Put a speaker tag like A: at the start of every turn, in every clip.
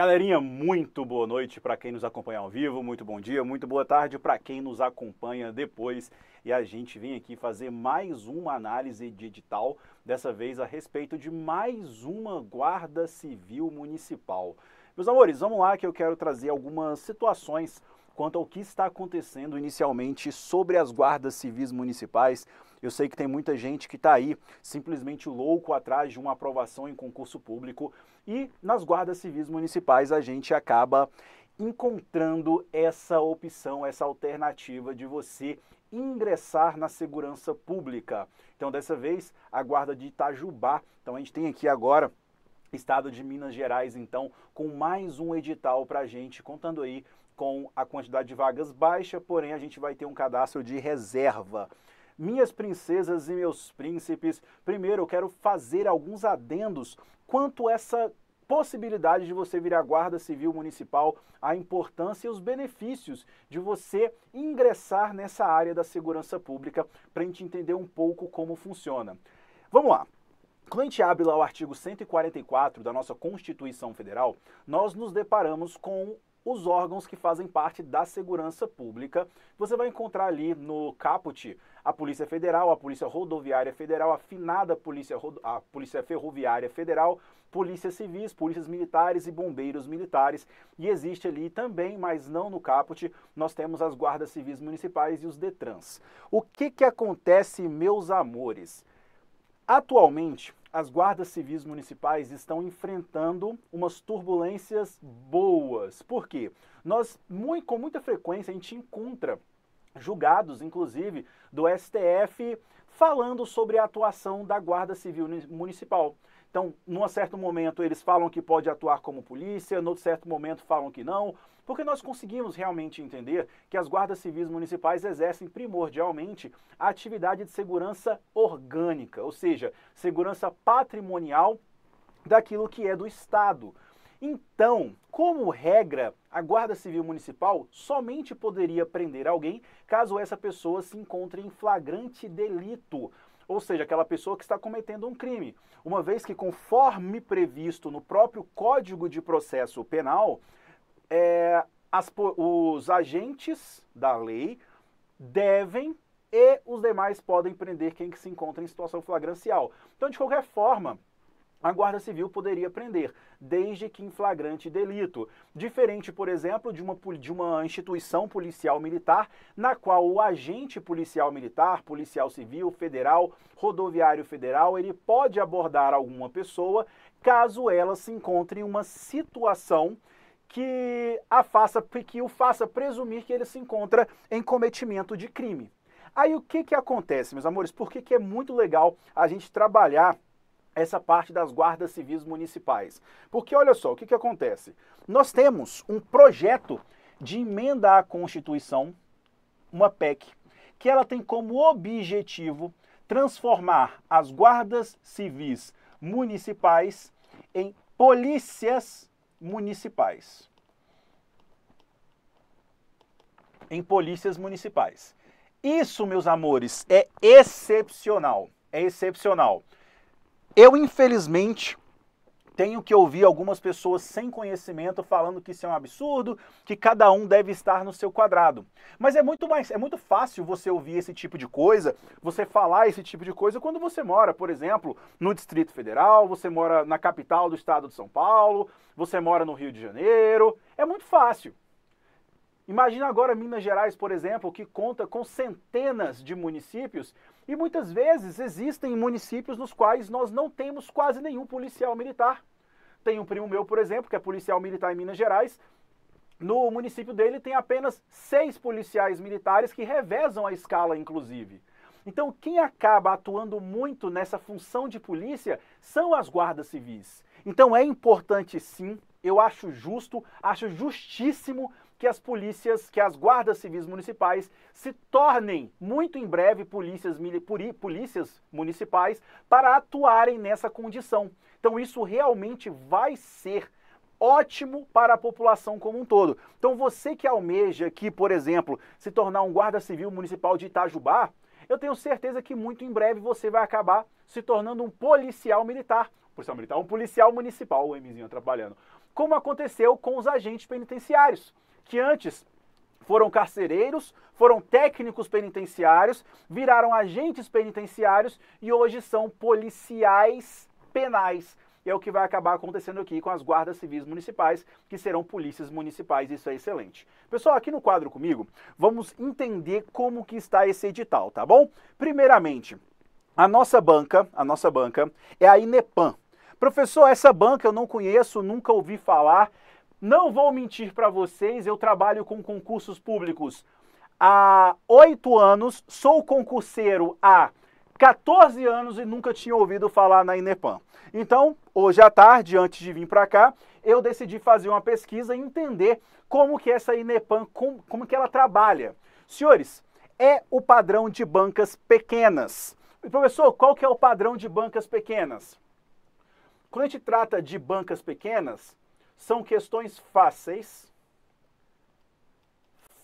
A: galerinha, muito boa noite para quem nos acompanha ao vivo, muito bom dia, muito boa tarde para quem nos acompanha depois. E a gente vem aqui fazer mais uma análise de edital, dessa vez a respeito de mais uma Guarda Civil Municipal. Meus amores, vamos lá que eu quero trazer algumas situações quanto ao que está acontecendo inicialmente sobre as guardas civis municipais eu sei que tem muita gente que está aí simplesmente louco atrás de uma aprovação em concurso público e nas guardas civis municipais a gente acaba encontrando essa opção, essa alternativa de você ingressar na segurança pública. Então, dessa vez, a guarda de Itajubá. Então, a gente tem aqui agora estado de Minas Gerais, então, com mais um edital para a gente, contando aí com a quantidade de vagas baixa, porém a gente vai ter um cadastro de reserva. Minhas princesas e meus príncipes, primeiro eu quero fazer alguns adendos quanto a essa possibilidade de você virar guarda civil municipal, a importância e os benefícios de você ingressar nessa área da segurança pública para a gente entender um pouco como funciona. Vamos lá. Quando a gente abre lá o artigo 144 da nossa Constituição Federal, nós nos deparamos com os órgãos que fazem parte da segurança pública. Você vai encontrar ali no caput a Polícia Federal, a Polícia Rodoviária Federal, a finada Polícia, Rodo... a Polícia Ferroviária Federal, Polícias Civis, Polícias Militares e Bombeiros Militares. E existe ali também, mas não no caput, nós temos as Guardas Civis Municipais e os DETRANS. O que, que acontece, meus amores? Atualmente, as guardas civis municipais estão enfrentando umas turbulências boas. Por quê? Nós, muito, com muita frequência, a gente encontra julgados, inclusive, do STF falando sobre a atuação da Guarda Civil Municipal. Então, num certo momento eles falam que pode atuar como polícia, num certo momento falam que não, porque nós conseguimos realmente entender que as guardas civis municipais exercem primordialmente a atividade de segurança orgânica, ou seja, segurança patrimonial daquilo que é do Estado. Então, como regra, a Guarda Civil Municipal somente poderia prender alguém caso essa pessoa se encontre em flagrante delito, ou seja, aquela pessoa que está cometendo um crime. Uma vez que, conforme previsto no próprio Código de Processo Penal, é, as, os agentes da lei devem e os demais podem prender quem que se encontra em situação flagrancial. Então, de qualquer forma, a Guarda Civil poderia prender, desde que em flagrante delito. Diferente, por exemplo, de uma, de uma instituição policial militar, na qual o agente policial militar, policial civil, federal, rodoviário federal, ele pode abordar alguma pessoa caso ela se encontre em uma situação que, a faça, que o faça presumir que ele se encontra em cometimento de crime. Aí o que, que acontece, meus amores? Por que, que é muito legal a gente trabalhar essa parte das guardas civis municipais? Porque olha só, o que, que acontece? Nós temos um projeto de emenda à Constituição, uma PEC, que ela tem como objetivo transformar as guardas civis municipais em polícias municipais. Em polícias municipais. Isso, meus amores, é excepcional. É excepcional. Eu, infelizmente, tenho que ouvir algumas pessoas sem conhecimento falando que isso é um absurdo, que cada um deve estar no seu quadrado. Mas é muito mais, é muito fácil você ouvir esse tipo de coisa, você falar esse tipo de coisa quando você mora, por exemplo, no Distrito Federal, você mora na capital do estado de São Paulo, você mora no Rio de Janeiro. É muito fácil. Imagina agora Minas Gerais, por exemplo, que conta com centenas de municípios e muitas vezes existem municípios nos quais nós não temos quase nenhum policial militar. Tem um primo meu, por exemplo, que é policial militar em Minas Gerais. No município dele tem apenas seis policiais militares que revezam a escala, inclusive. Então, quem acaba atuando muito nessa função de polícia são as guardas civis. Então, é importante sim, eu acho justo, acho justíssimo que as polícias, que as guardas civis municipais se tornem muito em breve polícias, polícias municipais para atuarem nessa condição. Então isso realmente vai ser ótimo para a população como um todo. Então você que almeja que, por exemplo, se tornar um guarda civil municipal de Itajubá, eu tenho certeza que muito em breve você vai acabar se tornando um policial militar. Policial militar, um policial municipal, o Mzinho atrapalhando. Como aconteceu com os agentes penitenciários, que antes foram carcereiros, foram técnicos penitenciários, viraram agentes penitenciários e hoje são policiais penais. é o que vai acabar acontecendo aqui com as guardas civis municipais, que serão polícias municipais, isso é excelente. Pessoal, aqui no quadro comigo, vamos entender como que está esse edital, tá bom? Primeiramente, a nossa banca, a nossa banca é a Inepan. Professor, essa banca eu não conheço, nunca ouvi falar. Não vou mentir para vocês, eu trabalho com concursos públicos há oito anos, sou concurseiro há 14 anos e nunca tinha ouvido falar na Inepam. Então, hoje à tarde, antes de vir para cá, eu decidi fazer uma pesquisa e entender como que é essa Inepam, como, como que ela trabalha. Senhores, é o padrão de bancas pequenas. E professor, qual que é o padrão de bancas pequenas? Quando a gente trata de bancas pequenas, são questões fáceis,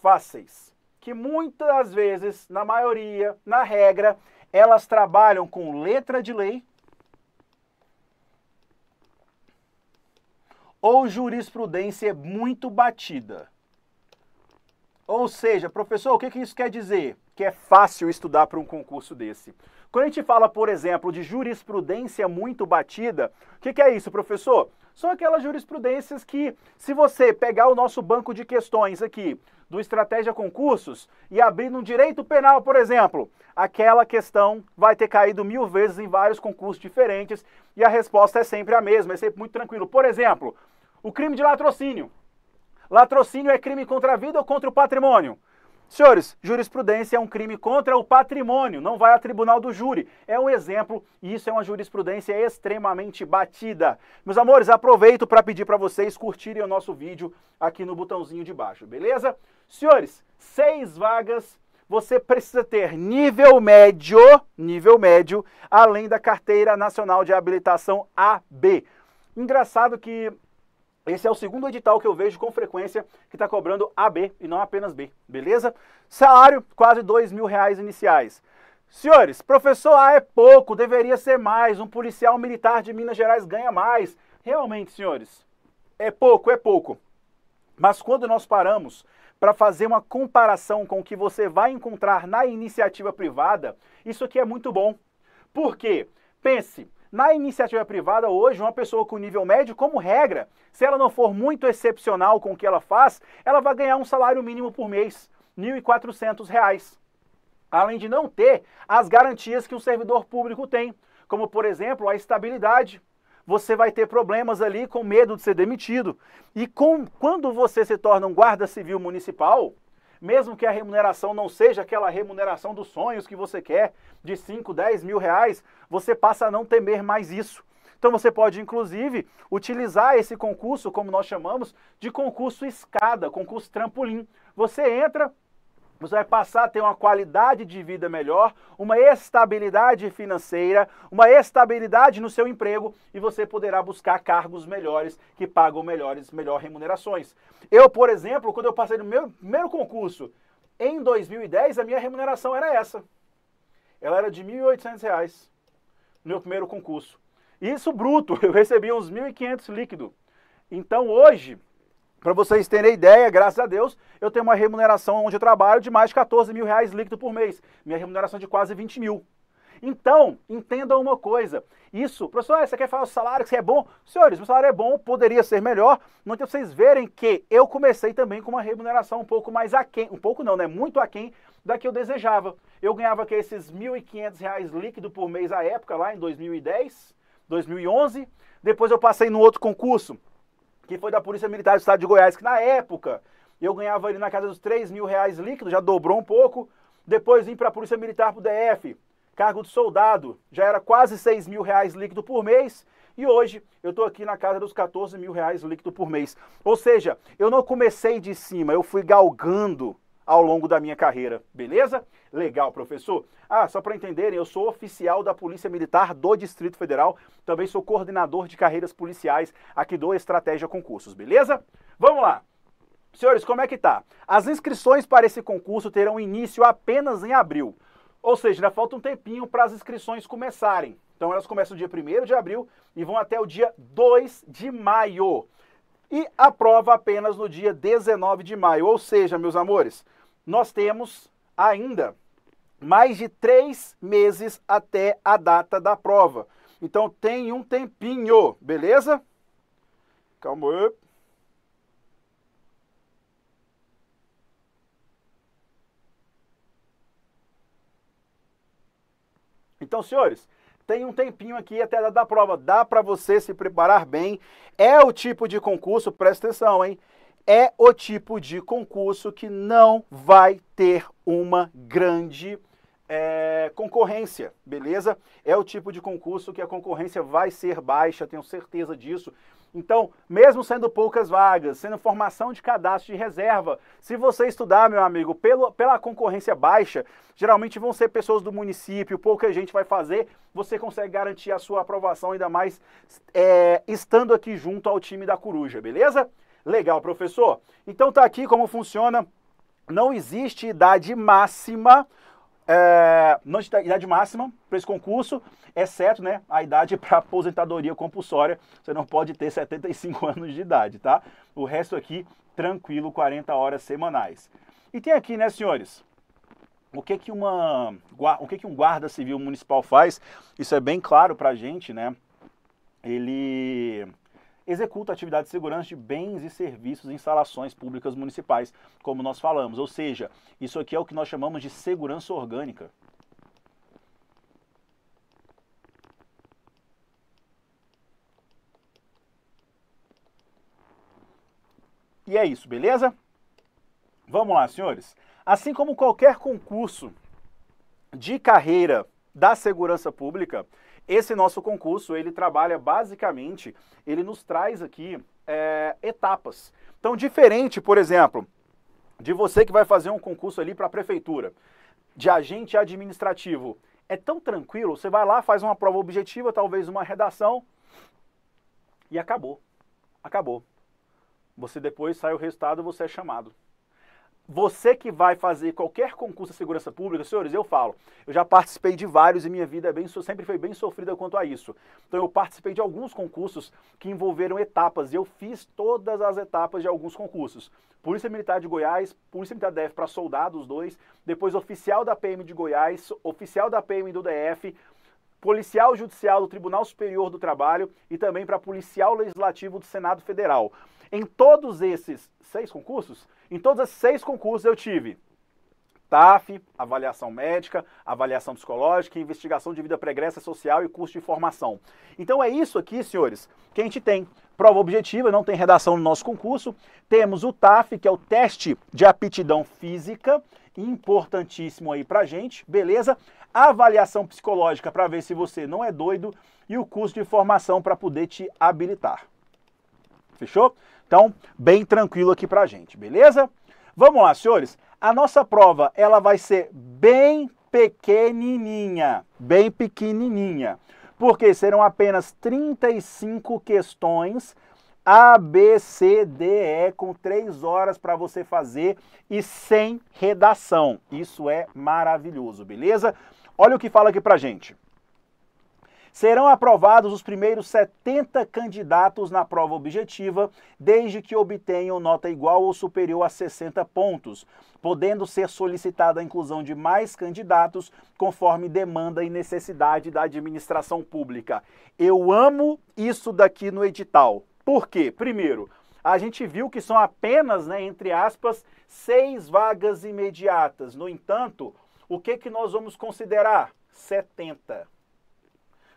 A: fáceis, que muitas vezes, na maioria, na regra, elas trabalham com letra de lei ou jurisprudência muito batida. Ou seja, professor, o que, que isso quer dizer? Que é fácil estudar para um concurso desse. Quando a gente fala, por exemplo, de jurisprudência muito batida, o que, que é isso, professor? são aquelas jurisprudências que, se você pegar o nosso banco de questões aqui do Estratégia Concursos e abrir no direito penal, por exemplo, aquela questão vai ter caído mil vezes em vários concursos diferentes e a resposta é sempre a mesma, é sempre muito tranquilo. Por exemplo, o crime de latrocínio. Latrocínio é crime contra a vida ou contra o patrimônio? Senhores, jurisprudência é um crime contra o patrimônio, não vai a tribunal do júri. É um exemplo e isso é uma jurisprudência extremamente batida. Meus amores, aproveito para pedir para vocês curtirem o nosso vídeo aqui no botãozinho de baixo, beleza? Senhores, seis vagas você precisa ter nível médio, nível médio, além da carteira nacional de habilitação AB. Engraçado que esse é o segundo edital que eu vejo com frequência que está cobrando AB e não apenas B, beleza? Salário, quase dois mil reais iniciais. Senhores, professor A é pouco, deveria ser mais, um policial militar de Minas Gerais ganha mais. Realmente, senhores, é pouco, é pouco. Mas quando nós paramos para fazer uma comparação com o que você vai encontrar na iniciativa privada, isso aqui é muito bom. Por quê? Pense, na iniciativa privada, hoje, uma pessoa com nível médio, como regra, se ela não for muito excepcional com o que ela faz, ela vai ganhar um salário mínimo por mês, R$ 1.400. Além de não ter as garantias que um servidor público tem, como, por exemplo, a estabilidade. Você vai ter problemas ali com medo de ser demitido. E com, quando você se torna um guarda civil municipal, mesmo que a remuneração não seja aquela remuneração dos sonhos que você quer, de 5, 10 mil reais, você passa a não temer mais isso. Então você pode, inclusive, utilizar esse concurso, como nós chamamos, de concurso escada, concurso trampolim. Você entra, você vai passar a ter uma qualidade de vida melhor, uma estabilidade financeira, uma estabilidade no seu emprego e você poderá buscar cargos melhores que pagam melhores, melhor remunerações. Eu, por exemplo, quando eu passei no meu primeiro concurso em 2010, a minha remuneração era essa. Ela era de R$ 1.800 no meu primeiro concurso. Isso bruto, eu recebia uns 1.500 líquido. Então hoje, para vocês terem ideia, graças a Deus, eu tenho uma remuneração onde eu trabalho de mais de 14 mil reais líquido por mês. Minha remuneração é de quase 20 mil. Então, entendam uma coisa. Isso, professor, você quer falar o salário, que é bom? Senhores, meu salário é bom, poderia ser melhor. Não tem vocês verem que eu comecei também com uma remuneração um pouco mais aquém, um pouco não, né? Muito aquém da que eu desejava. Eu ganhava aqui esses R$ 1.500 líquido por mês à época, lá em 2010, 2011. Depois eu passei no outro concurso, que foi da Polícia Militar do Estado de Goiás, que na época eu ganhava ali na casa dos 3 mil reais líquido, já dobrou um pouco. Depois vim para a Polícia Militar pro DF, cargo de soldado, já era quase 6 mil reais líquido por mês. E hoje eu estou aqui na casa dos 14 mil reais líquido por mês. Ou seja, eu não comecei de cima, eu fui galgando ao longo da minha carreira, beleza? Legal, professor. Ah, só para entenderem, eu sou oficial da Polícia Militar do Distrito Federal, também sou coordenador de carreiras policiais aqui do Estratégia Concursos, beleza? Vamos lá. Senhores, como é que tá? As inscrições para esse concurso terão início apenas em abril. Ou seja, ainda falta um tempinho para as inscrições começarem. Então elas começam dia 1 de abril e vão até o dia 2 de maio. E a prova apenas no dia 19 de maio. Ou seja, meus amores, nós temos ainda mais de três meses até a data da prova. Então tem um tempinho, beleza? Calma aí. Então, senhores, tem um tempinho aqui até a da prova. Dá para você se preparar bem. É o tipo de concurso, presta atenção, hein? é o tipo de concurso que não vai ter uma grande é, concorrência, beleza? É o tipo de concurso que a concorrência vai ser baixa, tenho certeza disso. Então, mesmo sendo poucas vagas, sendo formação de cadastro de reserva, se você estudar, meu amigo, pelo, pela concorrência baixa, geralmente vão ser pessoas do município, pouca gente vai fazer, você consegue garantir a sua aprovação, ainda mais é, estando aqui junto ao time da Coruja, beleza? Legal, professor. Então tá aqui como funciona. Não existe idade máxima é, não existe idade máxima para esse concurso, exceto né, a idade para aposentadoria compulsória. Você não pode ter 75 anos de idade, tá? O resto aqui, tranquilo, 40 horas semanais. E tem aqui, né, senhores? O que que, uma, o que, que um guarda civil municipal faz? Isso é bem claro para a gente, né? Ele executa atividade de segurança de bens e serviços e instalações públicas municipais, como nós falamos. Ou seja, isso aqui é o que nós chamamos de segurança orgânica. E é isso, beleza? Vamos lá, senhores. Assim como qualquer concurso de carreira da segurança pública, esse nosso concurso, ele trabalha basicamente, ele nos traz aqui é, etapas. Então, diferente, por exemplo, de você que vai fazer um concurso ali para a prefeitura, de agente administrativo, é tão tranquilo, você vai lá, faz uma prova objetiva, talvez uma redação, e acabou. Acabou. Você depois sai o resultado, você é chamado você que vai fazer qualquer concurso de segurança pública, senhores, eu falo, eu já participei de vários e minha vida é bem, sempre foi bem sofrida quanto a isso. Então eu participei de alguns concursos que envolveram etapas e eu fiz todas as etapas de alguns concursos. Polícia Militar de Goiás, Polícia Militar DF para soldados, dois, depois oficial da PM de Goiás, oficial da PM do DF, policial judicial do Tribunal Superior do Trabalho e também para policial legislativo do Senado Federal. Em todos esses seis concursos, em todos esses seis concursos eu tive TAF, avaliação médica, avaliação psicológica, investigação de vida pregressa social e curso de formação. Então é isso aqui, senhores, que a gente tem. Prova objetiva, não tem redação no nosso concurso. Temos o TAF, que é o teste de aptidão física, importantíssimo aí pra gente, beleza? Avaliação psicológica para ver se você não é doido e o curso de formação para poder te habilitar. Fechou? Então, bem tranquilo aqui para a gente, beleza? Vamos lá, senhores. A nossa prova ela vai ser bem pequenininha, bem pequenininha, porque serão apenas 35 questões A, B, C, D, E com 3 horas para você fazer e sem redação. Isso é maravilhoso, beleza? Olha o que fala aqui pra gente. Serão aprovados os primeiros 70 candidatos na prova objetiva, desde que obtenham nota igual ou superior a 60 pontos, podendo ser solicitada a inclusão de mais candidatos conforme demanda e necessidade da administração pública. Eu amo isso daqui no edital. Por quê? Primeiro, a gente viu que são apenas, né, entre aspas, seis vagas imediatas. No entanto, o que, que nós vamos considerar? 70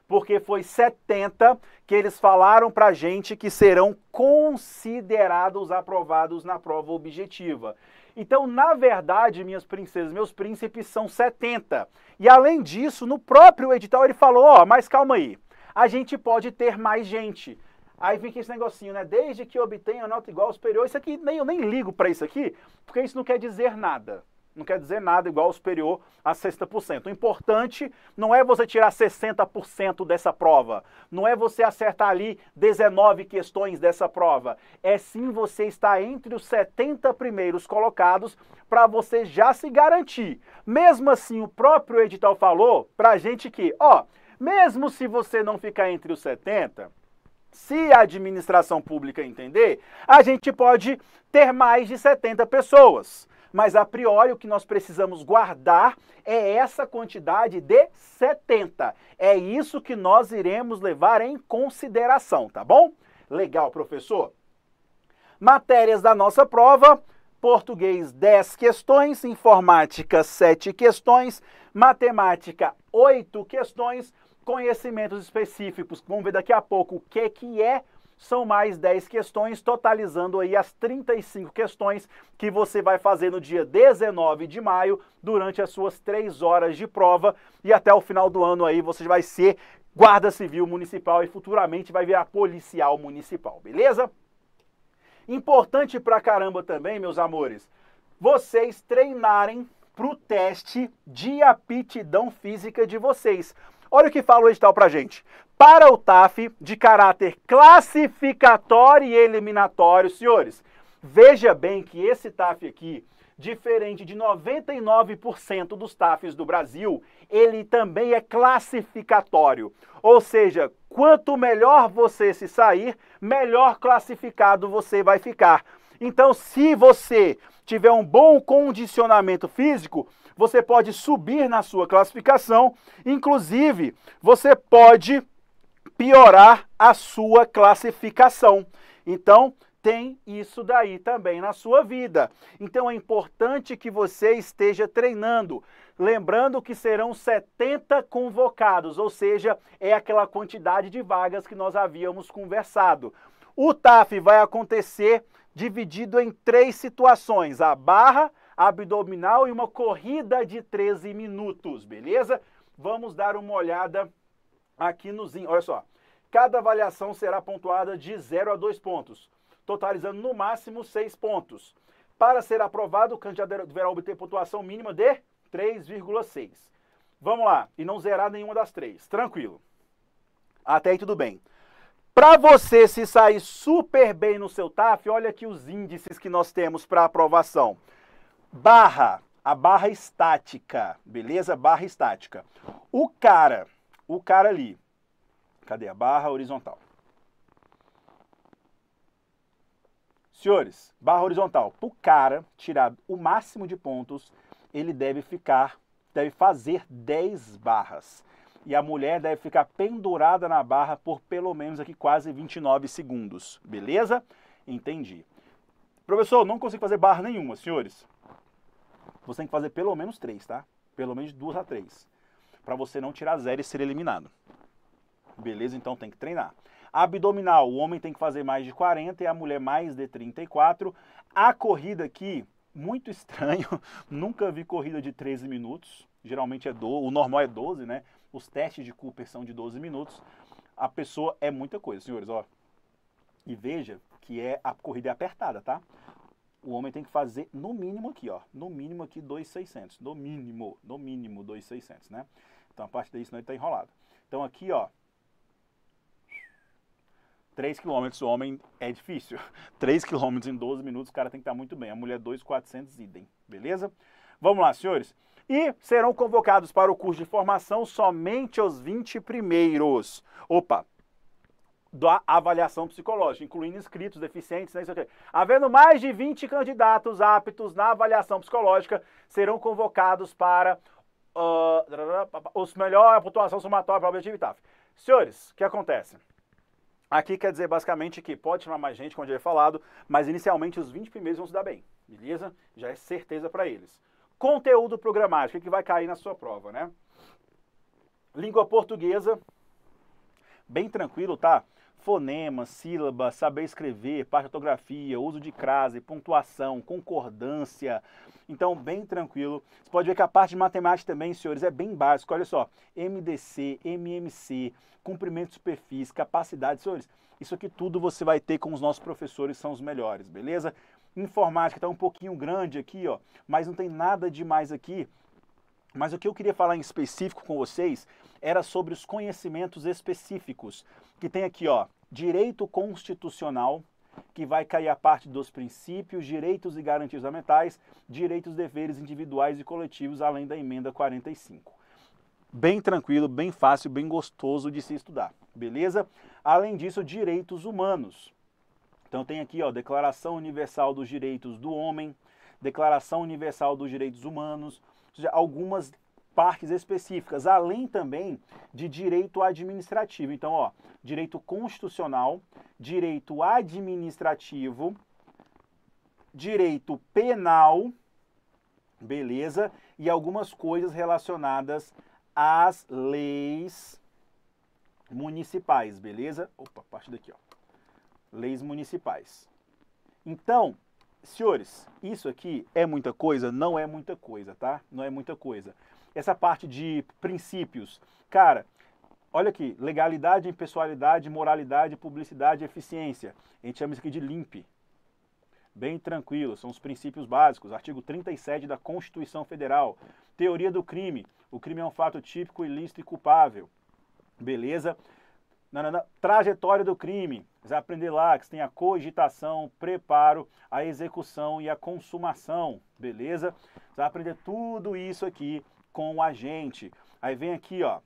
A: porque foi 70 que eles falaram para a gente que serão considerados aprovados na prova objetiva. Então, na verdade, minhas princesas, meus príncipes são 70. E além disso, no próprio edital ele falou: ó, oh, mas calma aí, a gente pode ter mais gente. Aí fica esse negocinho, né? Desde que obtenha nota igual ou superior, isso aqui nem eu nem ligo para isso aqui, porque isso não quer dizer nada. Não quer dizer nada igual ou superior a 60%. O importante não é você tirar 60% dessa prova, não é você acertar ali 19 questões dessa prova. É sim você estar entre os 70 primeiros colocados para você já se garantir. Mesmo assim, o próprio edital falou para a gente que, ó, mesmo se você não ficar entre os 70, se a administração pública entender, a gente pode ter mais de 70 pessoas. Mas a priori o que nós precisamos guardar é essa quantidade de 70. É isso que nós iremos levar em consideração, tá bom? Legal, professor. Matérias da nossa prova: português 10 questões, informática 7 questões, matemática 8 questões, conhecimentos específicos. Vamos ver daqui a pouco o que que é são mais 10 questões, totalizando aí as 35 questões que você vai fazer no dia 19 de maio, durante as suas 3 horas de prova e até o final do ano aí você vai ser guarda civil municipal e futuramente vai virar policial municipal, beleza? Importante pra caramba também, meus amores, vocês treinarem pro teste de aptidão física de vocês. Olha o que fala o edital pra gente para o TAF de caráter classificatório e eliminatório, senhores. Veja bem que esse TAF aqui, diferente de 99% dos TAFs do Brasil, ele também é classificatório. Ou seja, quanto melhor você se sair, melhor classificado você vai ficar. Então, se você tiver um bom condicionamento físico, você pode subir na sua classificação, inclusive você pode piorar a sua classificação. Então, tem isso daí também na sua vida. Então é importante que você esteja treinando. Lembrando que serão 70 convocados, ou seja, é aquela quantidade de vagas que nós havíamos conversado. O TAF vai acontecer dividido em três situações: a barra, a abdominal e uma corrida de 13 minutos, beleza? Vamos dar uma olhada aqui no Zinho. Olha só, cada avaliação será pontuada de 0 a 2 pontos, totalizando no máximo 6 pontos. Para ser aprovado, o candidato deverá obter pontuação mínima de 3,6. Vamos lá, e não zerar nenhuma das três. Tranquilo. Até aí tudo bem. Para você se sair super bem no seu TAF, olha aqui os índices que nós temos para aprovação. Barra, a barra estática, beleza? Barra estática. O cara o cara ali. Cadê a barra horizontal? Senhores, barra horizontal. Para o cara tirar o máximo de pontos, ele deve ficar, deve fazer 10 barras. E a mulher deve ficar pendurada na barra por pelo menos aqui quase 29 segundos. Beleza? Entendi. Professor, não consigo fazer barra nenhuma, senhores. Você tem que fazer pelo menos 3, tá? Pelo menos 2 a 3 para você não tirar zero e ser eliminado. Beleza? Então tem que treinar. Abdominal, o homem tem que fazer mais de 40 e a mulher mais de 34. A corrida aqui, muito estranho, nunca vi corrida de 13 minutos. Geralmente é 12, o normal é 12, né? Os testes de Cooper são de 12 minutos. A pessoa é muita coisa, senhores, ó. E veja que é a corrida é apertada, tá? O homem tem que fazer no mínimo aqui, ó, no mínimo aqui 2.600, no mínimo, no mínimo 2.600, né? Então a parte daí, senão ele está enrolado. Então aqui, ó. 3 km homem é difícil. 3 km em 12 minutos o cara tem que estar tá muito bem. A mulher 2,400 idem, beleza? Vamos lá, senhores. E serão convocados para o curso de formação somente os 20 primeiros. Opa! Da avaliação psicológica, incluindo inscritos, deficientes, né, isso aqui. Havendo mais de 20 candidatos aptos na avaliação psicológica, serão convocados para Uh, os melhor a pontuação somatória para o objetivo TAF. Senhores, o que acontece? Aqui quer dizer basicamente que pode chamar mais gente, como já é falado, mas inicialmente os 20 primeiros vão se dar bem, beleza? Já é certeza para eles. Conteúdo programático, o que vai cair na sua prova, né? Língua portuguesa, bem tranquilo, tá? fonema, sílaba, saber escrever, parte de ortografia, uso de crase, pontuação, concordância. Então, bem tranquilo. Você pode ver que a parte de matemática também, senhores, é bem básica. Olha só, MDC, MMC, comprimento de superfície, capacidade, senhores. Isso aqui tudo você vai ter com os nossos professores, são os melhores, beleza? Informática está um pouquinho grande aqui, ó, mas não tem nada demais aqui. Mas o que eu queria falar em específico com vocês era sobre os conhecimentos específicos, que tem aqui, ó, direito constitucional, que vai cair a parte dos princípios, direitos e garantias ambientais, direitos, deveres individuais e coletivos, além da emenda 45. Bem tranquilo, bem fácil, bem gostoso de se estudar, beleza? Além disso, direitos humanos. Então tem aqui, ó, Declaração Universal dos Direitos do Homem, Declaração Universal dos Direitos Humanos, ou seja, algumas parques específicas, além também de direito administrativo. Então, ó, direito constitucional, direito administrativo, direito penal, beleza? E algumas coisas relacionadas às leis municipais, beleza? Opa, parte daqui, ó. Leis municipais. Então, senhores, isso aqui é muita coisa? Não é muita coisa, tá? Não é muita coisa. Essa parte de princípios, cara, olha aqui, legalidade, impessoalidade, moralidade, publicidade, eficiência. A gente chama isso aqui de LIMP. Bem tranquilo, são os princípios básicos. Artigo 37 da Constituição Federal. Teoria do crime. O crime é um fato típico, ilícito e culpável. Beleza? na, na, trajetória do crime. Você vai aprender lá que você tem a cogitação, preparo, a execução e a consumação, beleza? Você vai aprender tudo isso aqui com o agente. Aí vem aqui, ó,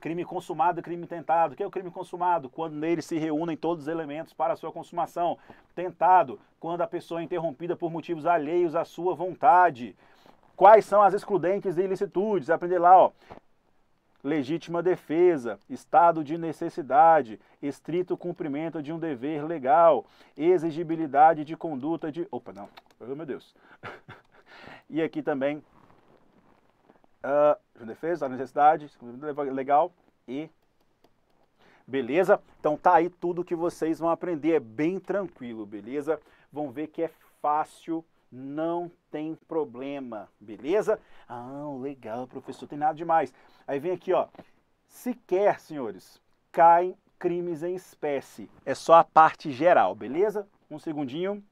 A: crime consumado, crime tentado. O que é o crime consumado? Quando nele se reúnem todos os elementos para a sua consumação. Tentado, quando a pessoa é interrompida por motivos alheios à sua vontade. Quais são as excludentes de ilicitudes? Aprender lá, ó legítima defesa, estado de necessidade, estrito cumprimento de um dever legal, exigibilidade de conduta de. Opa, não, oh, meu Deus. e aqui também, uh, defesa, estado necessidade, legal e. Beleza? Então tá aí tudo que vocês vão aprender, é bem tranquilo, beleza? Vão ver que é fácil não tem problema, beleza? Ah, legal, professor, tem nada demais. Aí vem aqui, ó, sequer, senhores, caem crimes em espécie. É só a parte geral, beleza? Um segundinho.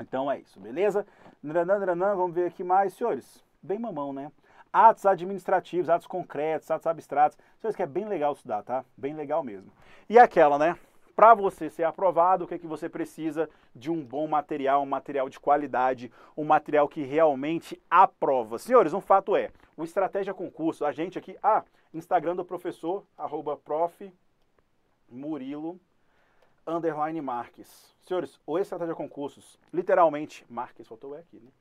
A: Então é isso, beleza? vamos ver aqui mais, senhores. Bem mamão, né? Atos administrativos, atos concretos, atos abstratos. Senhores, que é bem legal estudar, tá? Bem legal mesmo. E aquela, né? para você ser aprovado, o que, é que você precisa de um bom material, um material de qualidade, um material que realmente aprova. Senhores, um fato é, o Estratégia Concurso, a gente aqui, ah, Instagram do professor, arroba prof, Murilo, underline Marques. Senhores, o Estratégia Concursos, literalmente, Marques, faltou o E aqui, né?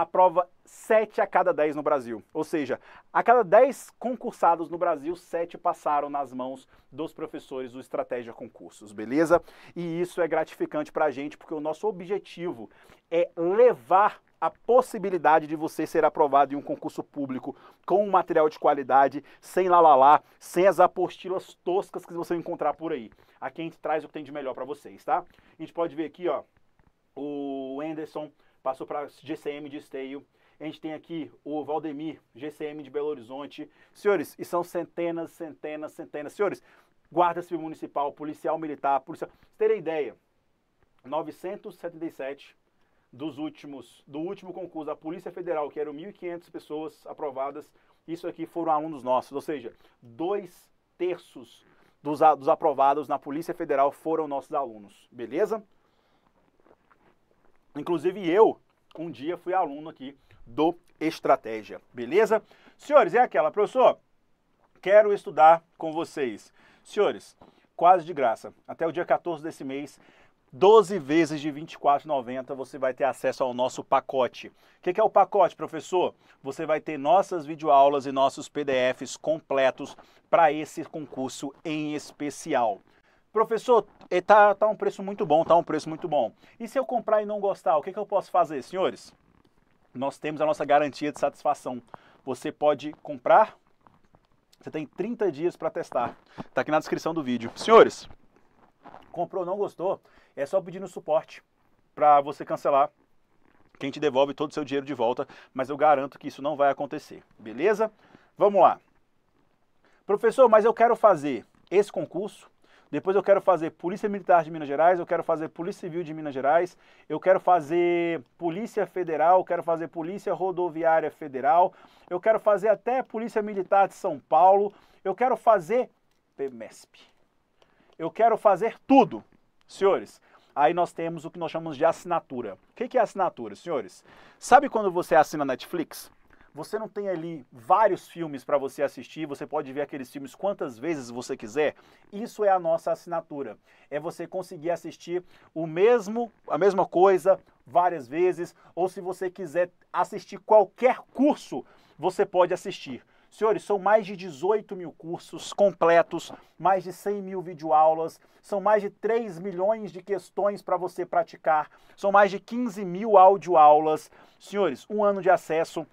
A: aprova 7 a cada 10 no Brasil. Ou seja, a cada 10 concursados no Brasil, 7 passaram nas mãos dos professores do Estratégia Concursos, beleza? E isso é gratificante para a gente, porque o nosso objetivo é levar a possibilidade de você ser aprovado em um concurso público com um material de qualidade, sem lalalá, sem as apostilas toscas que você encontrar por aí. Aqui a gente traz o que tem de melhor para vocês, tá? A gente pode ver aqui, ó, o Anderson passou para GCM de Esteio. A gente tem aqui o Valdemir, GCM de Belo Horizonte. Senhores, e são centenas, centenas, centenas. Senhores, Guarda Civil Municipal, Policial Militar, Policial. Pra vocês terem ideia, 977 dos últimos, do último concurso da Polícia Federal, que eram 1.500 pessoas aprovadas, isso aqui foram alunos nossos, ou seja, dois terços dos, dos aprovados na Polícia Federal foram nossos alunos, beleza? Inclusive eu, um dia, fui aluno aqui do Estratégia, beleza? Senhores, é aquela, professor, quero estudar com vocês. Senhores, quase de graça, até o dia 14 desse mês, 12 vezes de R$ 24,90 você vai ter acesso ao nosso pacote. O que, que, é o pacote, professor? Você vai ter nossas videoaulas e nossos PDFs completos para esse concurso em especial. Professor, está eh, tá um preço muito bom, está um preço muito bom. E se eu comprar e não gostar, o que, que eu posso fazer, senhores? Nós temos a nossa garantia de satisfação. Você pode comprar, você tem 30 dias para testar. Está aqui na descrição do vídeo. Senhores, comprou não gostou, é só pedir no suporte para você cancelar. Quem te devolve todo o seu dinheiro de volta, mas eu garanto que isso não vai acontecer, beleza? Vamos lá. Professor, mas eu quero fazer esse concurso, depois eu quero fazer Polícia Militar de Minas Gerais, eu quero fazer Polícia Civil de Minas Gerais, eu quero fazer Polícia Federal, eu quero fazer Polícia Rodoviária Federal, eu quero fazer até Polícia Militar de São Paulo, eu quero fazer PMESP. Eu quero fazer tudo, senhores. Aí nós temos o que nós chamamos de assinatura. O que é assinatura, senhores? Sabe quando você assina Netflix? Você não tem ali vários filmes para você assistir, você pode ver aqueles filmes quantas vezes você quiser. Isso é a nossa assinatura. É você conseguir assistir o mesmo, a mesma coisa várias vezes, ou se você quiser assistir qualquer curso, você pode assistir. Senhores, são mais de 18 mil cursos completos, mais de 100 mil videoaulas, são mais de 3 milhões de questões para você praticar, são mais de 15 mil audioaulas. Senhores, um ano de acesso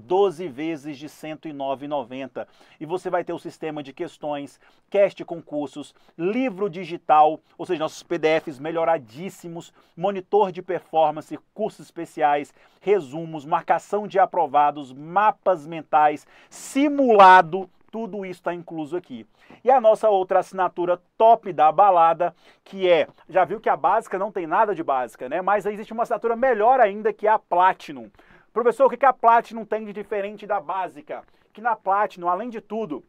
A: 12 vezes de R$ 109,90. E você vai ter o sistema de questões, cast concursos, livro digital, ou seja, nossos PDFs melhoradíssimos, monitor de performance, cursos especiais, resumos, marcação de aprovados, mapas mentais, simulado tudo isso está incluso aqui. E a nossa outra assinatura top da balada, que é, já viu que a básica não tem nada de básica, né? Mas existe uma assinatura melhor ainda que é a Platinum. Professor, o que a Platinum tem de diferente da básica? Que na Platinum, além de tudo,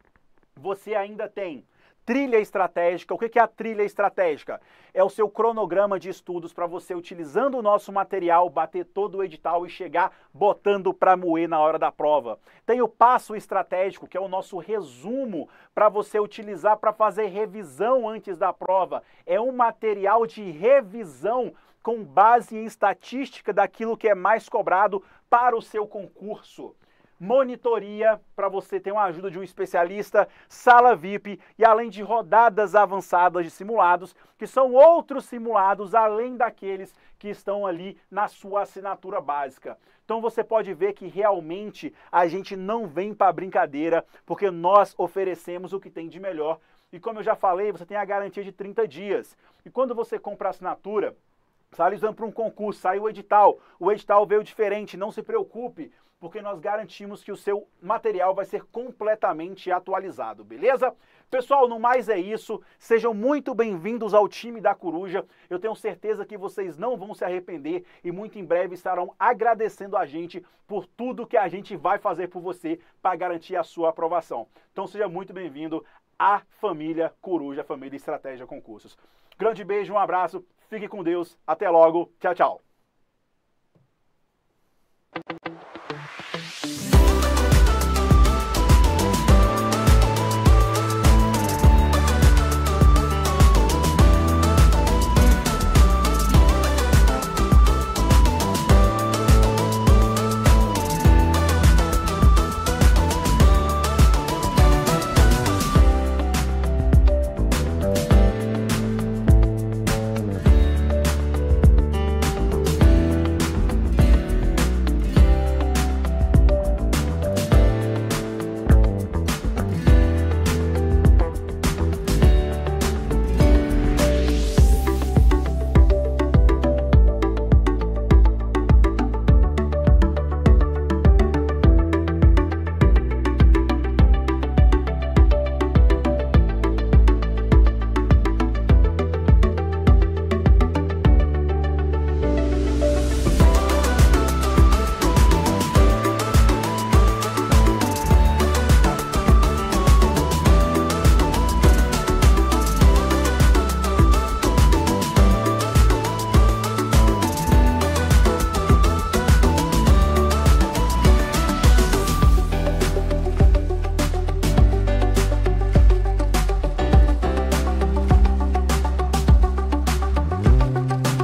A: você ainda tem trilha estratégica. O que é a trilha estratégica? É o seu cronograma de estudos para você, utilizando o nosso material, bater todo o edital e chegar botando para moer na hora da prova. Tem o passo estratégico, que é o nosso resumo para você utilizar para fazer revisão antes da prova. É um material de revisão com base em estatística daquilo que é mais cobrado para o seu concurso. Monitoria para você ter uma ajuda de um especialista, sala VIP e além de rodadas avançadas de simulados, que são outros simulados além daqueles que estão ali na sua assinatura básica. Então você pode ver que realmente a gente não vem para brincadeira, porque nós oferecemos o que tem de melhor. E como eu já falei, você tem a garantia de 30 dias. E quando você compra a assinatura, Analisando para um concurso, saiu o edital, o edital veio diferente, não se preocupe, porque nós garantimos que o seu material vai ser completamente atualizado, beleza? Pessoal, no mais é isso. Sejam muito bem-vindos ao time da Coruja. Eu tenho certeza que vocês não vão se arrepender e muito em breve estarão agradecendo a gente por tudo que a gente vai fazer por você para garantir a sua aprovação. Então seja muito bem-vindo à família Coruja, família Estratégia Concursos. Grande beijo, um abraço Fique com Deus. Até logo. Tchau, tchau.